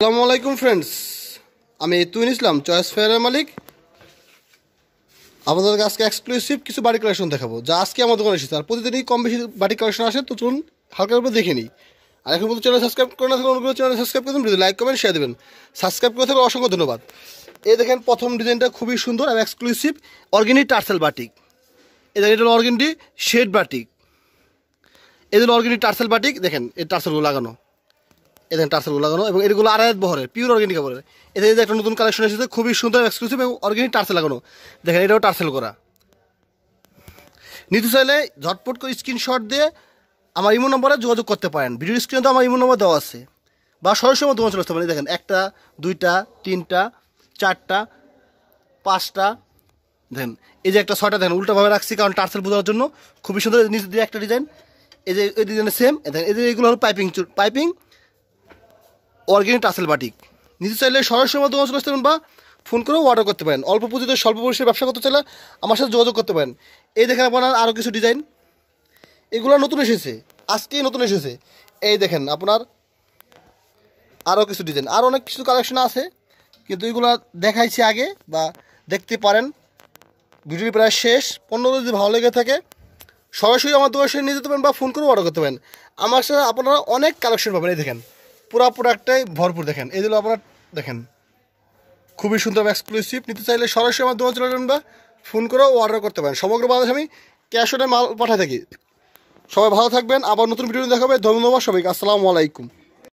আসসালামু আলাইকুম ফ্রেন্ডস আমি তুইন ইসলাম চয়েস ফেয়ারের মালিক আপনাদের আজকে এক্সক্লুসিভ কিছু বাড়ি কালেকশন দেখাবো যা আজকে আমার দোকানে এসেছে আর প্রতিদিনই কম বেশি বাড়ি কালেকশন আসে তো চলুন হালকা করে দেখে নিই আর এখন বলতে চ্যানেল সাবস্ক্রাইব করে না থাকলে অনুগ্রহ চ্যানেল সাবস্ক্রাইব করে দেবেন লাইক কমেন্ট শেয়ার দেবেন সাবস্ক্রাইব করে থাকলে অসংখ্য ধন্যবাদ এই দেখেন প্রথম ডিজাইনটা খুবই সুন্দর আর এক্সক্লুসিভ অর্গেনিক টার্সেল বাটিক এদের দেখেন এটা হলো অর্গেনিক শেড বাটিক এদের অর্গেনিক টার্সেল বাটিক দেখেন এই টার্সেলগুলো লাগানো এখানে টার্সেল লাগানো এবং এগুলো আড়াই বহরের পিওর অর্গানিক কাপড়ের এদের যে একটা নতুন কালেকশন এসেছে খুবই সুন্দর এক্সক্লুসিভ এবং অর্গ্যানিক টার্সেল লাগানো দেখেন এটাও টার্সেল করা নিতে চাইলে ঝটপট করে স্ক্রিনশট দিয়ে আমার ইমো নম্বরে যোগাযোগ করতে পারেন ভিডিও স্ক্রিনে তো আমার ইমো নম্বর দেওয়া আছে বা সরাসরি আমার দোকান চলে আসতে পারেন দেখেন একটা দুইটা তিনটা চারটা পাঁচটা দেখেন এই যে একটা ছয়টা দেখেন উল্টোভাবে রাখছি কারণ টার্সেল বোঝার জন্য খুবই সুন্দর নিচে দিয়ে একটা ডিজাইন এই যে এই ডিজাইনের সেম দেখেন এই যে এগুলো হলো piping piping organic tassel batik নিতে চাইলে সরাসরি মাধ্যমে চলে আসতে পারেন বা ফোন করেও অর্ডার করতে পারেন অল্প পুঁজিতে স্বল্প পরিসরে ব্যবসা করতে চাইলে আমার সাথে যোগাযোগ করতে পারেন এই দেখেন আপনার আরও কিছু ডিজাইন এগুলো নতুন এসেছে আজকেই নতুন এসেছে এই দেখেন আপনার আরও কিছু ডিজাইন আর অনেক কিছু কালেকশন আছে কিন্তু এগুলো দেখাইছি আগে বা দেখতে পারেন ভিডিওটি প্রায় শেষ পণ্য যদি ভালো লেগে থাকে সরাসরি আমার দোকান নিয়ে যেতে পারেন বা ফোন করে অর্ডার করতে পারেন আমার সাথে আপনারা অনেক কালেকশন পাবেন এই দেখেন পুরা প্রোডাক্টটাই ভরপুর দেখেন এগুলো আপনার দেখেন খুবই সুন্দর এক্সক্লুসিভ নিতে চাইলে সরাসরি আমার দোয়া চলে বা ফোন করেও অর্ডার করতে পারেন সমগ্র বাংলাদেশ আমি ক্যাশ মাল পাঠাই থাকি সবাই ভালো থাকবেন আবার নতুন ভিডিও দেখাবে ধন্যবাদ সবাইকে আসসালামু আলাইকুম